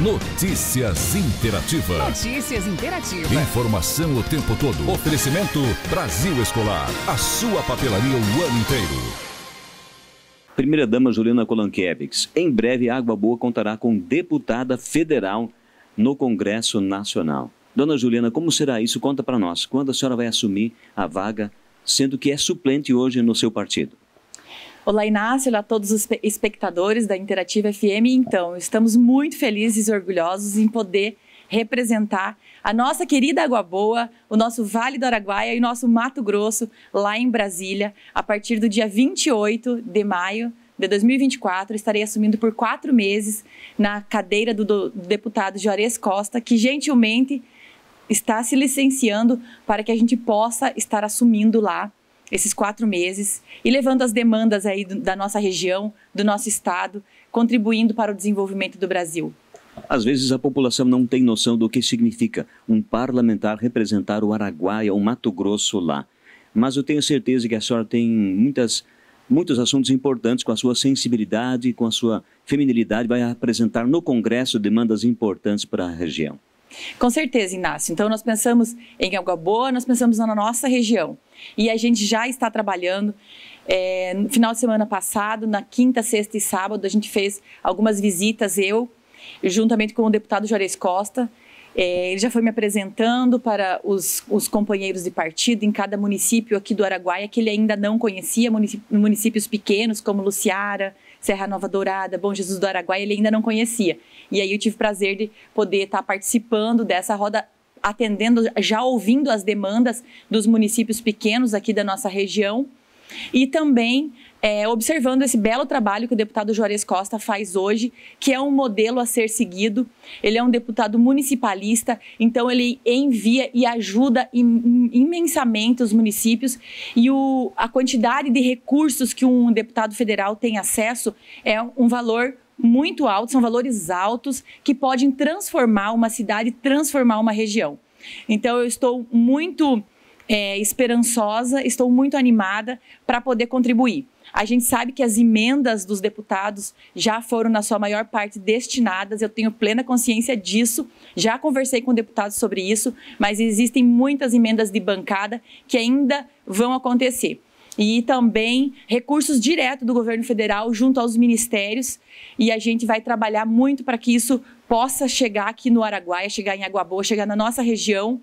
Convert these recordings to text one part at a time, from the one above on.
Notícias Interativa. Notícias Interativa. Informação o tempo todo. Oferecimento Brasil Escolar. A sua papelaria o ano inteiro. Primeira-dama Juliana Kolankiewicz. Em breve, Água Boa contará com deputada federal no Congresso Nacional. Dona Juliana, como será isso? Conta para nós. Quando a senhora vai assumir a vaga, sendo que é suplente hoje no seu partido? Olá, Inácio, olá a todos os espectadores da Interativa FM. Então, estamos muito felizes e orgulhosos em poder representar a nossa querida Água Boa, o nosso Vale do Araguaia e o nosso Mato Grosso lá em Brasília, a partir do dia 28 de maio de 2024, estarei assumindo por quatro meses na cadeira do, deputado Juarez Costa, que gentilmente está se licenciando para que a gente possa estar assumindo lá esses quatro meses e levando as demandas aí do, da nossa região, do nosso estado, contribuindo para o desenvolvimento do Brasil. Às vezes a população não tem noção do que significa um parlamentar representar o Araguaia, o Mato Grosso lá. Mas eu tenho certeza que a senhora tem muitas, muitos assuntos importantes com a sua sensibilidade, com a sua feminilidade, vai apresentar no Congresso demandas importantes para a região. Com certeza, Inácio. Então nós pensamos em algo Boa, nós pensamos na nossa região. E a gente já está trabalhando. É, no final de semana passado, na quinta, sexta e sábado, a gente fez algumas visitas, eu, juntamente com o deputado Juarez Costa. É, ele já foi me apresentando para os, os, companheiros de partido em cada município aqui do Araguaia, que ele ainda não conhecia, municípios pequenos como Luciara, Serra Nova Dourada, Bom Jesus do Araguaia, ele ainda não conhecia. E aí eu tive o prazer de poder estar participando dessa roda atendendo, já ouvindo as demandas dos municípios pequenos aqui da nossa região e também é, observando esse belo trabalho que o deputado Juarez Costa faz hoje, que é um modelo a ser seguido. Ele é um deputado municipalista, então ele envia e ajuda imensamente os municípios e o, a quantidade de recursos que um deputado federal tem acesso é um valor muito altos, são valores altos que podem transformar uma cidade, transformar uma região. Então eu estou muito é, esperançosa, estou muito animada para poder contribuir. A gente sabe que as emendas dos deputados já foram, na sua maior parte, destinadas, eu tenho plena consciência disso, já conversei com deputados sobre isso, mas existem muitas emendas de bancada que ainda vão acontecer e também recursos diretos do governo federal junto aos ministérios. E a gente vai trabalhar muito para que isso possa chegar aqui no Araguaia, chegar em Água Boa, chegar na nossa região.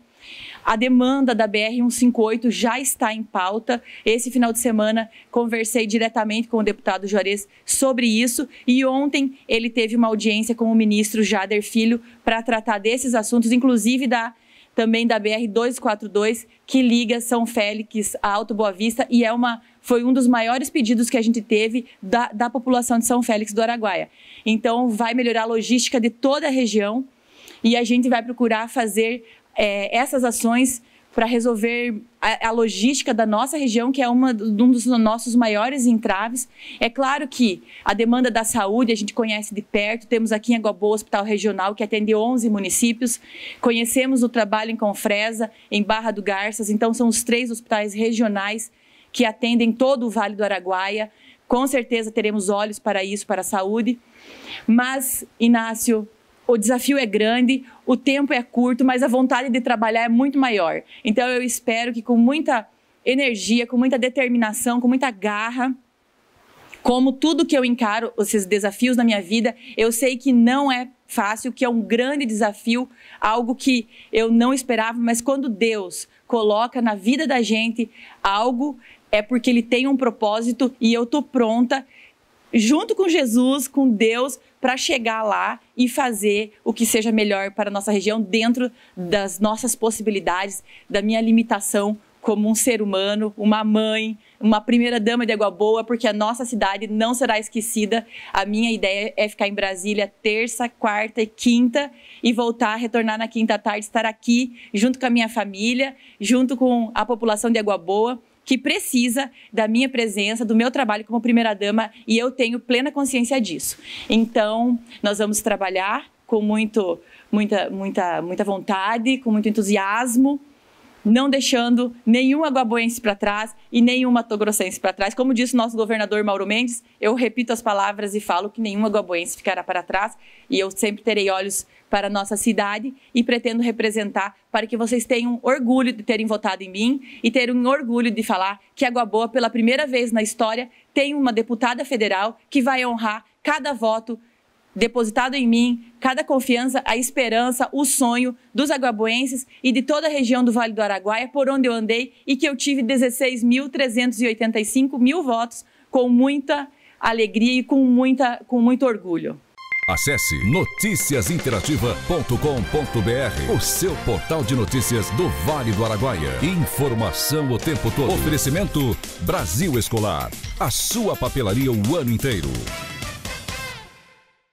A demanda da BR-158 já está em pauta. Esse final de semana conversei diretamente com o deputado Juarez sobre isso e ontem ele teve uma audiência com o ministro Jader Filho para tratar desses assuntos, inclusive da também da BR 242 que liga São Félix a Alto Boa Vista e é uma foi um dos maiores pedidos que a gente teve da, da população de São Félix do Araguaia. Então vai melhorar a logística de toda a região e a gente vai procurar fazer é, essas ações para resolver a, a, logística da nossa região, que é uma, um dos nossos maiores entraves. É claro que a demanda da saúde a gente conhece de perto, temos aqui em Boa Hospital Regional, que atende 11 municípios, conhecemos o trabalho em Confresa, em Barra do Garças, então são os três hospitais regionais que atendem todo o Vale do Araguaia. Com certeza teremos olhos para isso, para a saúde. Mas, Inácio, o desafio é grande, o tempo é curto, mas a vontade de trabalhar é muito maior. Então eu espero que com muita energia, com muita determinação, com muita garra, como tudo que eu encaro, esses desafios na minha vida, eu sei que não é fácil, que é um grande desafio, algo que eu não esperava, mas quando Deus coloca na vida da gente algo, é porque ele tem um propósito e eu tô pronta junto com Jesus, com Deus, para chegar lá e fazer o que seja melhor para a nossa região, dentro das nossas possibilidades, da minha limitação como um ser humano, uma mãe, uma primeira dama de Água Boa, porque a nossa cidade não será esquecida. A minha ideia é ficar em Brasília terça, quarta e quinta e voltar, retornar na quinta tarde, estar aqui junto com a minha família, junto com a população de Água Boa que precisa da minha presença, do meu trabalho como primeira-dama e eu tenho plena consciência disso. Então, nós vamos trabalhar com muito, muita, muita, muita vontade, com muito entusiasmo não deixando nenhum aguaboense para trás e nenhum matogrossense para trás. Como disse o nosso governador Mauro Mendes, eu repito as palavras e falo que nenhum aguaboense ficará para trás e eu sempre terei olhos para a nossa cidade e pretendo representar para que vocês tenham orgulho de terem votado em mim e terem orgulho de falar que Água Boa, pela primeira vez na história, tem uma deputada federal que vai honrar cada voto depositado em mim cada confiança, a esperança, o sonho dos aguabuenses e de toda a região do Vale do Araguaia, por onde eu andei e que eu tive 16.385 mil votos, com muita alegria e com, muita, com muito orgulho. Acesse noticiasinterativa.com.br, o seu portal de notícias do Vale do Araguaia. Informação o tempo todo. Oferecimento Brasil Escolar, a sua papelaria o ano inteiro.